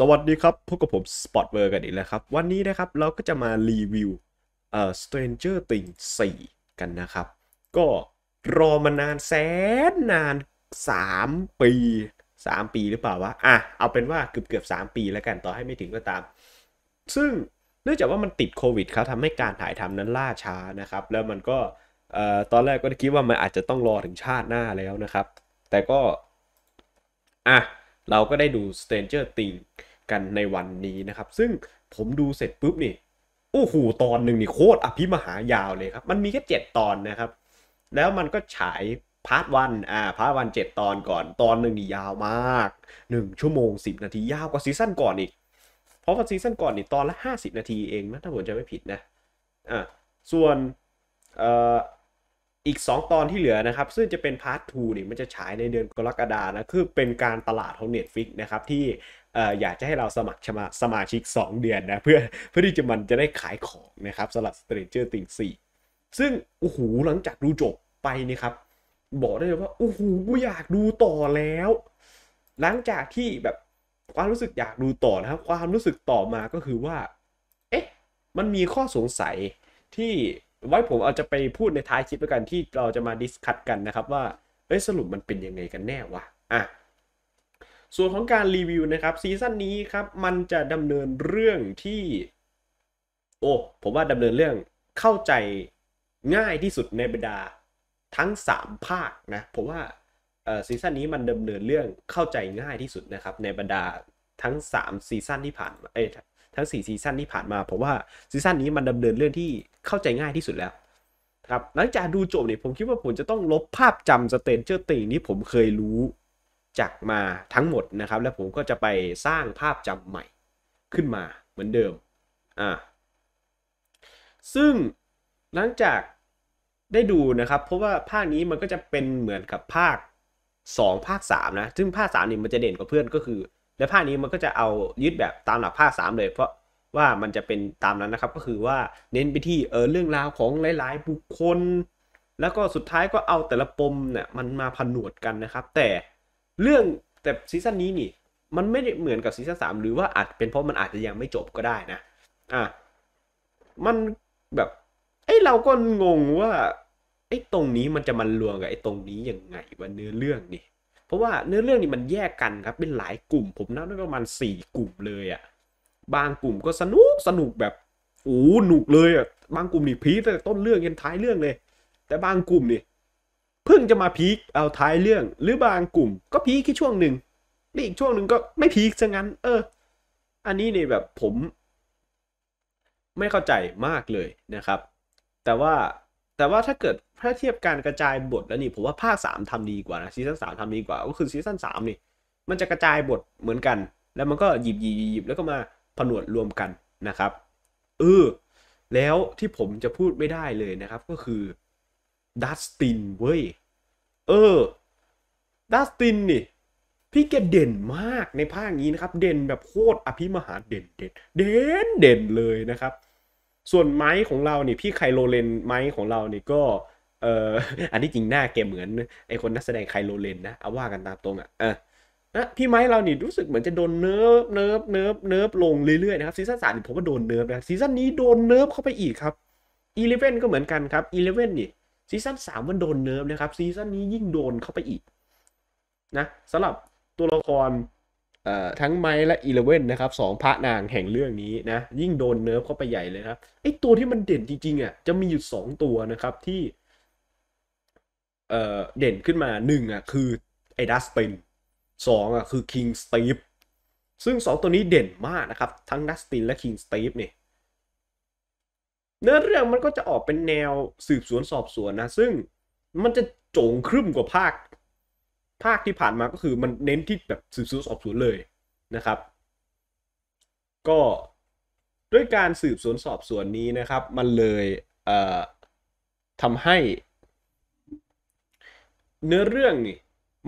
สวัสดีครับพบกับผมสปอตเวอร์กันอีกแล้วครับ วันนี้นะครับเราก็จะมารีวิวเอ่อ Stranger Things 4 กันนะครับ ก็รอมานานแสนนาน 3 ปี 3 ปีหรือเปล่าวะ อ่ะ เอาเป็นว่าเกือบเกือบ3 ปีแล้วกันต่อให้ไม่ถึงก็ตาม ซึ่งเนื่องจากว่ามันติดโควิดครับทำให้การถ่ายทำนั้นล่าช้านะครับ แล้วมันก็เอ่อตอนแรกก็คิดว่ามันอาจจะต้องรอถึงชาติหน้าแล้วนะครับ แต่ก็อ่ะเราก็ได้ดู Stranger Things กันในวันนี้นะครับ ซึ่งผมดูเสร็จปุ๊บนี่ โอ้โหตอนหนึ่งนี่โคตรอภิมหายาวเลยครับ มันมีแค่เจ็ดตอนนะครับ แล้วมันก็ฉายพาร์ทวันอ่า พาร์ทวันเจ็ดตอนก่อน ตอนหนึ่งนี่ยาวมากหนึ่งชั่วโมงสิบนาทียาวกว่าซีซั่นก่อนอีก เพราะว่าซีซั่นก่อนนี่ตอนละห้าสิบนาทีเองนะถ้าผมจะไม่ผิดนะ อ่าส่วนเอ่ออีก 2 ตอนที่เหลือนะครับ ซึ่งจะเป็นพาร์ท2นี่มันจะฉายในเดือนกรกฎานะคือเป็นการตลาดของ Netflix นะครับที่อยากจะให้เราสมัครสมาชิก 2 เดือนนะเพื่อเพื่อที่จะมันจะได้ขายของนะครับสำหรับ Stranger Things 4ซึ่งโอ้โหหลังจากดูจบไปนี่ครับ บอกได้เลยว่าโอ้โหกูอยากดูต่อแล้ว หลังจากที่แบบความรู้สึกอยากดูต่อนะครับ ความรู้สึกต่อมาก็คือว่า เอ๊ะมันมีข้อสงสัยที่ไว้ผมเอาจะไปพูดในท้ายคลิปแล้วกันที่เราจะมาดิสคัตกันนะครับว่าเอ้ยสรุปมันเป็นยังไงกันแน่วะอ่ะ ส่วนของการรีวิวนะครับซีซั่นนี้ครับ มันจะดำเนินเรื่องที่ โอ้ผมว่าดำเนินเรื่องเข้าใจง่ายที่สุดในบรรดาทั้ง 3 ภาคนะผมว่าซีซั่นนี้มันดำเนินเรื่องเข้าใจง่ายที่สุดนะครับ ในบรรดาทั้ง3ซีซั่นที่ผ่านมาเอ้ทั้ง 4 ซีซั่นที่ผ่านมาผมว่าซีซั่นนี้มันดำเนินเรื่องที่เข้าใจง่ายที่สุดแล้ว ครับ หลังจากดูจบเนี่ยผมคิดว่าผมจะต้องลบภาพจำสเตนเจอร์ติงที่ผมเคยรู้จากมาทั้งหมดนะครับ แล้วผมก็จะไปสร้างภาพจำใหม่ขึ้นมาเหมือนเดิมอ่าซึ่งหลังจากได้ดูนะครับ เพราะว่าภาคนี้มันก็จะเป็นเหมือนกับภาค 2 ภาค 3 นะซึ่งภาค3เนี่มันจะเด่นกว่าเพื่อนก็คือและภาคนี้มันก็จะเอายึดแบบตามหลักภาคสามเลย เพราะว่ามันจะเป็นตามนั้นนะครับ ก็คือว่าเน้นไปที่เออเรื่องราวของหลายๆบุคคล แล้วก็สุดท้ายก็เอาแต่ละปมเนี่ยมันมาผนวดกันนะครับ แต่เรื่องแต่ซีซั่นนี้นี่ มันไม่ได้เหมือนกับซีซั่นสามหรือว่าอาจ เป็นเพราะมันอาจจะยังไม่จบก็ได้นะอ่ะมันแบบไอ้เราก็งงว่าไอ้ตรงนี้มันจะมันรวมกับไอ้ตรงนี้ยังไงว่าเนื้อเรื่องนี่เพราะว่าเนื้อเรื่องนี่มันแยกกันครับ เป็นหลายกลุ่ม ผมนับได้ประมาณ4กลุ่มเลยอะ่ะบางกลุ่มก็สนุกสนุกแบบโอ้หนุกเลยอะ่ะบางกลุ่มนี่พีคตั้งแต่ต้นเรื่องยันท้ายเรื่องเลย แต่บางกลุ่มนี่เพิ่งจะมาพีคเอาท้ายเรื่อง หรือบางกลุ่มก็พีคแค่ช่วงหนึ่งแล้อีกช่วงหนึ่งก็ไม่พีคซะงั้นเอออันนี้เนี่ยแบบผมไม่เข้าใจมากเลยนะครับ แต่ว่าแต่ว่าถ้าเกิดถ้าเทียบการกระจายบทแล้วนี่ผมว่าภาคสามทำดีกว่านะซีซั่นสามทำดีกว่าก็คือซีซั่นสามนี่ มันจะกระจายบทเหมือนกัน แล้วมันก็หยิบหยิบหยิบแล้วก็มาผนวดรวมกันนะครับ เออ แล้วที่ผมจะพูดไม่ได้เลยนะครับก็คือดัสตินเว้ย เออดัสตินนี่ พี่แกเด่นมากในภาคนี้นะครับ เด่นแบบโคตรอภิมหาเด่นเด่นเด่นเด่นเลยนะครับส่วนไม้ของเราเนี่ยพี่ไคโรเลนไม้ของเราเนี่ยก็เอออันที่จริงหน้าแกเหมือนไอคนนักแสดงไคโรเลน นะ เอาว่ากันตามตรงอ่ะเออนะพี่ไม้เราเนี่ยรู้สึกเหมือนจะโดนเนิร์ฟเนิร์ฟเนิร์ฟเนิร์ฟลงเรื่อยๆนะครับซีซั่นสามผมว่าโดนเนิร์ฟนะซีซั่นนี้โดนเนิร์ฟเข้าไปอีกครับอีเลฟเว่นก็เหมือนกันครับอีเลฟเว่นนี่ ซีซั่นสามมันโดนเนิร์ฟนะครับซีซั่นนี้ยิ่งโดนเข้าไปอีกนะสำหรับตัวละครทั้งไม้และอีเลเว่นนะครับสองพระนางแห่งเรื่องนี้นะยิ่งโดนเนิร์ฟเข้าไปใหญ่เลยครับไอตัวที่มันเด่นจริงๆอ่ะจะมีอยู่สองตัวนะครับที่เอ่อเด่นขึ้นมาหนึ่งอ่ะคือไอดัสตินสองอ่ะคือคิงสตีฟซึ่งสองตัวนี้เด่นมากนะครับ ทั้งดัสตินและคิงสตีฟเนี่ยเนื้อเรื่องมันก็จะออกเป็นแนวสืบสวนสอบสวนนะซึ่งมันจะโจงครึ่มกว่าภาคภาคที่ผ่านมาก็คือมันเน้นที่แบบสืบสวนสอบสวนเลยนะครับ ก็ด้วยการสืบสวนสอบสวนนี้นะครับมันเลยเทำทำให้ เนื้อเรื่องนี่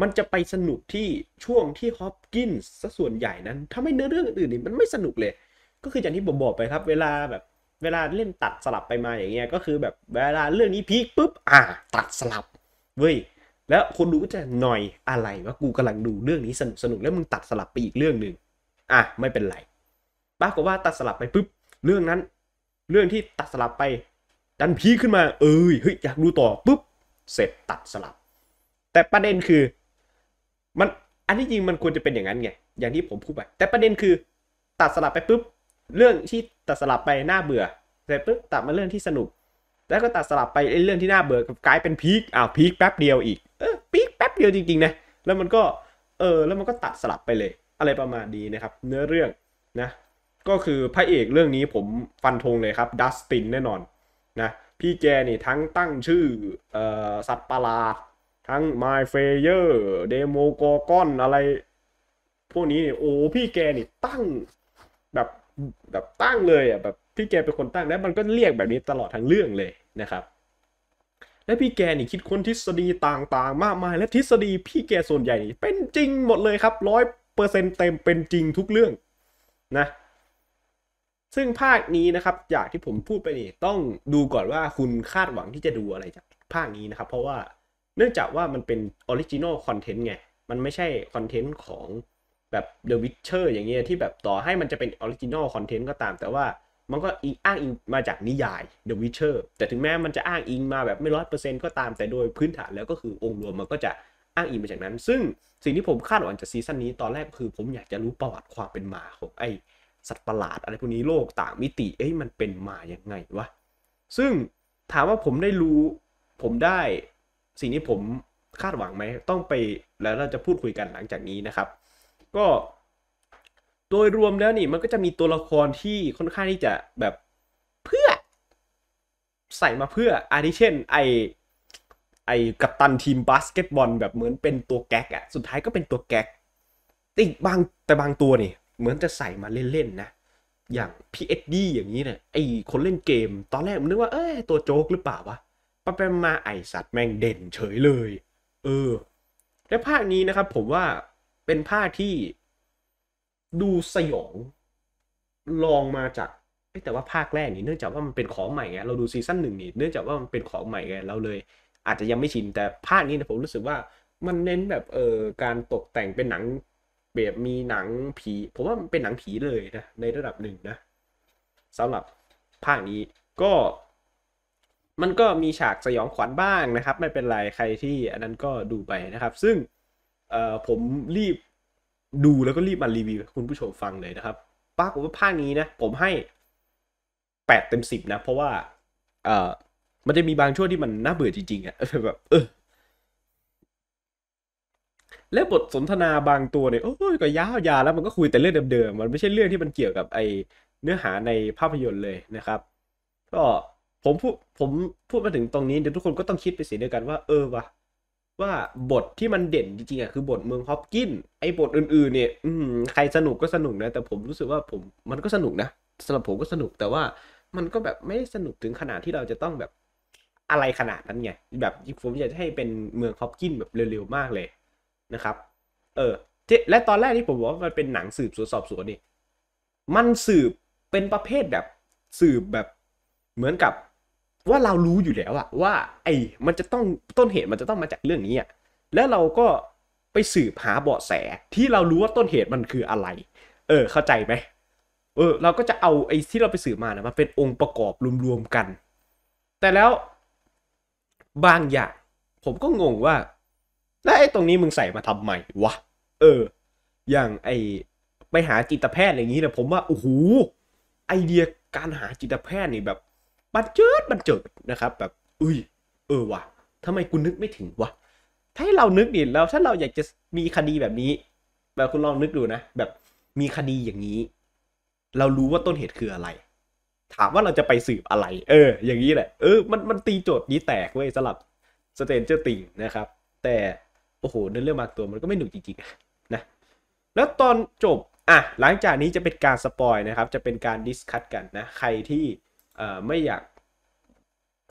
มันจะไปสนุกที่ช่วงที่ฮอปกินส์ซะส่วนใหญ่นั้นถ้าไม่เนื้อเรื่องอื่นนี่มันไม่สนุกเลยก็คืออย่างที่ผมบอกไปครับเวลาแบบเวลาเล่นตัดสลับไปมาอย่างเงี้ย ก็คือแบบเวลาเรื่องนี้พีคปุ๊บ อ่า ตัดสลับเว้ยแล้วคนดูก็จะหน่อยอะไรว่ากูกำลังดูเรื่องนี้สนุกสนุกแล้วมึงตัดสลับไปอีกเรื่องหนึ่งอ่ะไม่เป็นไรปรากฏว่าตัดสลับไปปุ๊บเรื่องนั้น เรื่องที่ตัดสลับไป ดันพีขึ้นมา เอ้ยเฮ้ยอยากดูต่อปุ๊บเสร็จตัดสลับ แต่ประเด็นคือมันอันที่จริงมันควรจะเป็นอย่างนั้นไงอย่างที่ผมพูดไปแต่ประเด็นคือ ตัดสลับไปปุ๊บเรื่องที่ตัดสลับไปน่าเบื่อ เสร็จปุ๊บตัดมาเรื่องที่สนุกแล้วก็ตัดสลับไปเรื่องที่น่าเบื่อกลายเป็นพีค อ้าวพีคแป๊บเดียวอีกเออพีคแป๊บเดียวจริงๆนะ แล้วมันก็ เออแล้วมันก็ตัดสลับไปเลย อะไรประมาณนี้นะครับ เนื้อเรื่องนะ ก็คือพระเอกเรื่องนี้ผมฟันธงเลยครับดัสตินแน่นอนนะ พี่แกนี่ทั้งตั้งชื่อออสัตว์ประหลาด ทั้ง My f a อร r เดโมโกกอนอะไร พวกนี้นี่โอ้พี่แกนี่ตั้งแบบแบบตั้งเลยอ่ะแบบพี่แกเป็นคนตั้งแล้วมันก็เรียกแบบนี้ตลอดทั้งเรื่องเลยนะครับ และพี่แกนี่คิดค้นทฤษฎีต่างๆมากมายและทฤษฎีพี่แกส่วนใหญ่ เป็นจริงหมดเลยครับร้อยเปอร์เซ็นต์เต็มเป็นจริงทุกเรื่องนะซึ่งภาคนี้นะครับจากที่ผมพูดไปนี่ต้องดูก่อนว่าคุณคาดหวังที่จะดูอะไรจากภาคนี้นะครับเพราะว่าเนื่องจากว่ามันเป็นออริจินอลคอนเทนต์ไง มันไม่ใช่คอนเทนต์ของแบบเดอะวิชเชอร์อย่างเงี้ยที่แบบต่อให้มันจะเป็นออริจินอลคอนเทนต์ก็ตาม แต่ว่ามันก็อ้างอิงมาจากนิยาย The Witcher แต่ถึงแม้มันจะอ้างอิงมาแบบไม่ร้อยเปอร์เซ็นต์ก็ตามแต่โดยพื้นฐานแล้วก็คือองค์รวมมันก็จะอ้างอิงมาจากนั้น ซึ่งสิ่งที่ผมคาดหวังจากซีซั่นนี้ตอนแรกคือผมอยากจะรู้ประวัติความเป็นมาของไอสัตว์ประหลาดอะไรพวกนี้โลกต่างมิติเอ้ยมันเป็นมาอย่างไงวะซึ่งถามว่าผมได้รู้ผมได้ สิ่งที่ผมคาดหวังไหมต้องไปแล้วเราจะพูดคุยกันหลังจากนี้นะครับก็โดยรวมแล้วนี่มันก็จะมีตัวละครที่ค่อนข้างที่จะแบบเพื่อ ใส่มาเพื่ออาทิเช่นไอไอกัปตันทีมบาสเกตบอลแบบเหมือนเป็นตัวแก๊กอะสุดท้ายก็เป็นตัวแก๊กติบางแต่บางตัวนี่เหมือนจะใส่มาเล่นๆนะอย่างพีเอสดีอย่างนี้เนี่ยไอคนเล่นเกม ตอนแรกมันนึกว่าเอ้ยตัวโจ๊กหรือเปล่าวะปะไปมาไอสัตว์แม่งเด่น เฉยเลย เออ และภาคนี้นะครับ ผมว่าเป็นผ้าที่ดูสยองลองมาจากแต่ว่าภาคแรกนี่เนื่องจากว่ามันเป็นของใหม่ไงเราดูซีซั่นหนึ่งนี่เนื่องจากว่ามันเป็นของใหม่ไงเราเลยอาจจะยังไม่ชินแต่ภาคนี้นะผมรู้สึกว่ามันเน้นแบบเออการตกแต่งเป็นหนัง แบบมีหนังผี ผมว่ามันเป็นหนังผีเลยนะ ในระดับหนึ่งนะสำหรับภาคนี้ก็มันก็มีฉากสยองขวัญบ้างนะครับ ไม่เป็นไรใครที่ อันนั้นก็ดูไปนะครับ ซึ่งเอ่อผมรีบดูแล้วก็รีบมารีวิวคุณผู้ชมฟังเลยนะครับปากมว่าภาคนี้นะผมให้แปดเต็มสิบนะ เพราะว่า เอ่อมันจะมีบางช่วงที่มันน่าเบื่อจริง ๆอะแบบ เออ และบทสนทนาบางตัวเนี่ย โอ้ย ก็ยาวยาแล้วมันก็คุยแต่เรื่องเดิมๆมันไม่ใช่เรื่องที่มันเกี่ยวกับไอเนื้อหาในภาพยนตร์เลยนะครับก็ผมพูดผมพูดมาถึงตรงนี้เดี๋ยวทุกคนก็ต้องคิดไปสิเดียวกันว่าเออวะว่าบทที่มันเด่นจริงๆอ่ะคือบทเมืองฮอปกิน ไอ้บทอื่นๆเนี่ยอืมใครสนุกก็สนุกนะแต่ผมรู้สึกว่าผมมันก็สนุกนะสำหรับผมก็สนุกแต่ว่ามันก็แบบไม่สนุกถึงขนาดที่เราจะต้องแบบอะไรขนาดนั้นไงแบบผมอยากจะให้เป็นเมืองฮอปกินแบบเร็วๆมากเลยนะครับเออและตอนแรกที่ผมบอกว่ามันเป็นหนังสืบสวนสอบสวนนี่มันสืบเป็นประเภทแบบ สืบแบบเหมือนกับว่าเรารู้อยู่แล้วอะว่า ไอ้มันจะต้องต้นเหตุมันจะต้องมาจากเรื่องนี้อะแล้วเราก็ไปสืบหาเบาะแส ที่เรารู้ว่าต้นเหตุมันคืออะไร เออ เข้าใจไหมเออ เราก็จะเอาไอ้ที่เราไปสืบมานะมาเป็นองค์ประกอบรวมๆกัน แต่แล้ว บางอย่างผมก็งงว่า แล้วไอ้ตรงนี้มึงใส่มาทำไมวะเออ อย่างไอ้ไปหาจิตแพทย์อะไรอย่างนี้นะผมว่าโอ้โหไอเดียการหาจิตแพทย์นี่แบบบันเจิดบันเจิดนะครับ แบบ อุ้ย เออวะทำไมกูนึกไม่ถึงวะ ถ้าเรานึกดิแล้วถ้าเราอยากจะมีคดีแบบนี้ แบบคุณลองนึกดูนะ แบบมีคดีอย่างนี้ เรารู้ว่าต้นเหตุคืออะไร ถามว่าเราจะไปสืบอะไร เอออย่างนี้แหละเออ มันมันตีโจทย์นี้แตกเว้ยสลับสเตนเจอร์ติงนะครับ แต่ โอ้โหเน้เรื่องมาตัวมันก็ไม่หนุกจริงๆนะแล้วตอนจบ อ่ะหลังจากนี้จะเป็นการสปอยนะครับ จะเป็นการดิสคัตกันนะใครที่ไม่อยาก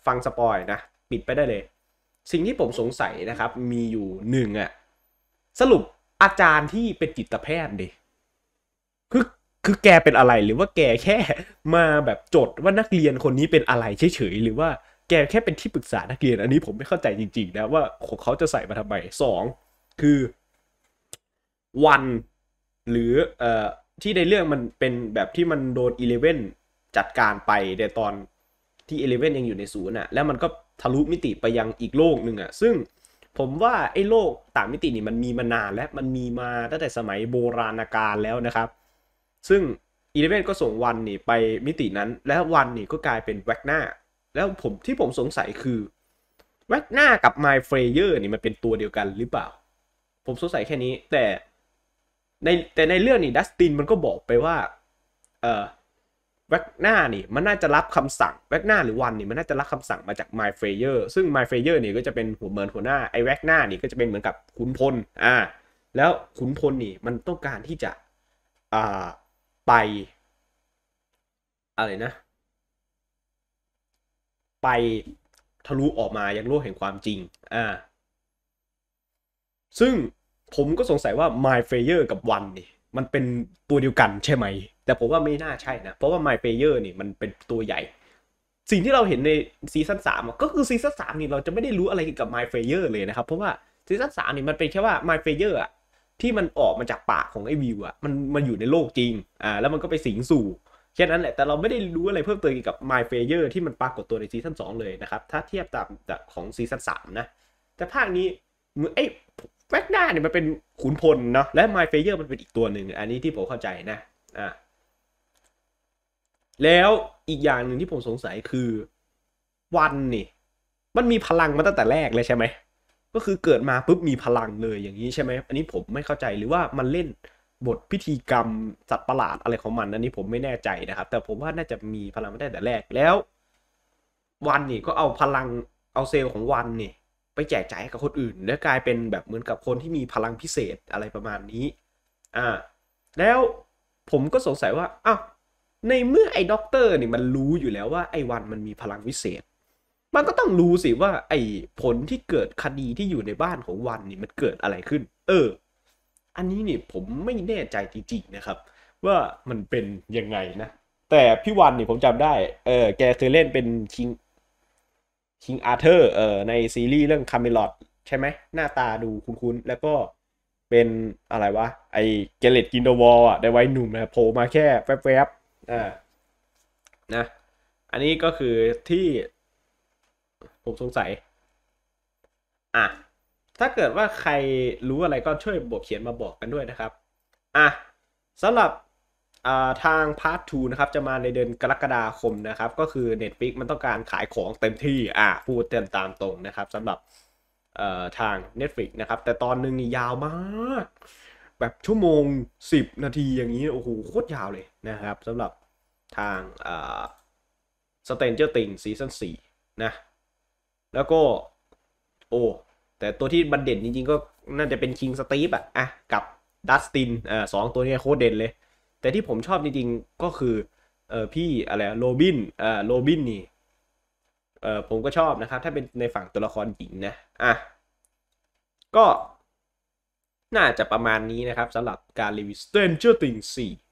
ฟังสปอยนะปิดไปได้เลย สิ่งที่ผมสงสัยนะครับมีอยู่หนึ่งอะสรุปอาจารย์ที่เป็นจิตแพทย์ดิคือคือแกเป็นอะไรหรือว่าแกแค่มาแบบจดว่านักเรียนคนนี้เป็นอะไรเฉยๆหรือว่าแกแค่เป็นที่ปรึกษานักเรียนอันนี้ผมไม่เข้าใจจริงๆนะว่าของเขาจะใส่มาทำไมสองคือวัน หรือเอ่อที่ในเรื่องมันเป็นแบบที่มันโดนอีเลเว่นจัดการไปในตอนที่เอเลเวนยังอยู่ในศูนย์อ่ะแล้วมันก็ทะลุมิติไปยังอีกโลกหนึ่งอ่ะซึ่งผมว่าไอ้โลกต่างมิตินี่มันมีมานานและมันมีมาตั้งแต่สมัยโบราณกาลแล้วนะครับ ซึ่งอีเลเวนก็ส่งวันนี่ไปมิตินั้น แล้ววันนี่ก็กลายเป็นแวกหน้า แล้วผมที่ผมสงสัยคือแวกหน้ากับไมเฟรเยอร์นี่มันเป็นตัวเดียวกันหรือเปล่า ผมสงสัยแค่นี้แต่ในแต่ในเรื่องนี่ดัสตินมันก็บอกไปว่าเออแว็กหน้านี่มันน่าจะรับคำสั่งแว็กหน้าหรือวันนี่มันน่าจะรับคำสั่งมาจาก My f เยอร์ซึ่ง My f เยอร์นี่ก็จะเป็นหัวเมินหัวหน้าไอ้แว็กหน้านี่ก็จะเป็นเหมือนกับขุนพลอ่าแล้วขุนพลนี่มันต้องการที่จะอ่าไปอะไรนะไปทะลุออกมายังโลกแห่งความจริงอ่าซึ่งผมก็สงสัยว่า My f เยอร์กับวันนี่มันเป็นตัวเดียวกันใช่ไหม แต่ผมว่าไม่น่าใช่นะ เพราะว่า My Player นี่มันเป็นตัวใหญ่ สิ่งที่เราเห็นในซีซั่นสามก็คือซีซั่นสามนี่เราจะไม่ได้รู้อะไรเกี่ยวกับ My Player เลยนะครับ เพราะว่าซีซั่นสามนี่มันเป็นแค่ว่า My Player อะที่มันออกมาจากปากของไอวิวอะมันมันอยู่ในโลกจริง อ่าแล้วมันก็ไปสิงสู่แค่นั้นแหละ แต่เราไม่ได้รู้อะไรเพิ่มเติมเกี่ยวกับ My f a y e r ที่มันปรากฏตัวในซีซั่น2เลยนะครับ ถ้าเทียบตามจากของซีซั่น3นะ แต่ภาคนี้ไอ้แว็กหน้าเนี่ยมันเป็นขุนพลเนาะและไมเฟเยอร์มันเป็นอีกตัวหนึ่ง อันนี้ที่ผมเข้าใจนะอ่ะแล้วอีกอย่างหนึ่งที่ผมสงสัยคือวันนี่มันมีพลังมาตั้งแต่แรกเลยใช่ไหมก็คือเกิดมาปุ๊บมีพลังเลยอย่างนี้ใช่ไหมอันนี้ผมไม่เข้าใจหรือว่ามันเล่นบทพิธีกรรมสัตว์ประหลาดอะไรของมันอันนี้ผมไม่แน่ใจนะครับ แต่ผมว่าน่าจะมีพลังมาตั้งแต่แรกแล้ว วันนี่ก็เอาพลังเอาเซลล์ของวันนี่ไปแจกจ่ายให้กับคนอื่น และกลายเป็นแบบเหมือนกับคนที่มีพลังพิเศษอะไรประมาณนี้ อ่า แล้วผมก็สงสัยว่า อ้าว ในเมื่อไอ้ด็อกเตอร์นี่มันรู้อยู่แล้วว่าไอ้วันมันมีพลังวิเศษ มันก็ต้องรู้สิว่าไอ้ผลที่เกิดคดีที่อยู่ในบ้านของวันนี่มันเกิดอะไรขึ้น เออ อันนี้นี่ผมไม่แน่ใจจริงๆนะครับ ว่ามันเป็นยังไงนะ แต่พี่วันนี่ผมจำได้ เออ แกเคยเล่นเป็นคิงคิงอาร์เธอร์เอ่อในซีรีส์เรื่องคาเมลอดใช่ไหมหน้าตาดูคุ้นๆแล้วก็เป็นอะไรวะ ไอเกเลตกินโดวอลอ่ะได้ไว้หนุ่มนะโผล่มาแค่แวบๆอ่านะอันนี้ก็คือที่ผมสงสัยอ่ะถ้าเกิดว่าใครรู้อะไรก็ช่วยบวกเขียนมาบอกกันด้วยนะครับอ่ะสำหรับทางพาร์ท2นะครับ จะมาในเดือนกรกฎาคมนะครับ ก็คือ Netflix มันต้องการขายของเต็มที่อ่าพูดเต็มตามตรงนะครับสำหรับทาง Netflix นะครับ แต่ตอนหนึ่งนี่ยาวมาก แบบชั่วโมง 10 นาทีอย่างนี้ โอ้โห โคตรยาวเลยนะครับสำหรับทางสเตนเจอร์ติงซีซั่น4นะ แล้วก็ โอ้แต่ตัวที่บันเด่นจริงๆ ก็น่าจะเป็นคิงสตีฟอะอะกับดัสตินอ่าสองตัวนี้โคตรเด่นเลยแต่ที่ผมชอบจริง ๆ ก็คือเออพี่อะไรโรบินออโรบินนี่เออผมก็ชอบนะครับถ้าเป็นในฝั่งตัวละครหญิงนะอ่ะก็น่าจะประมาณนี้นะครับสำหรับการรีวิว Stranger Things 4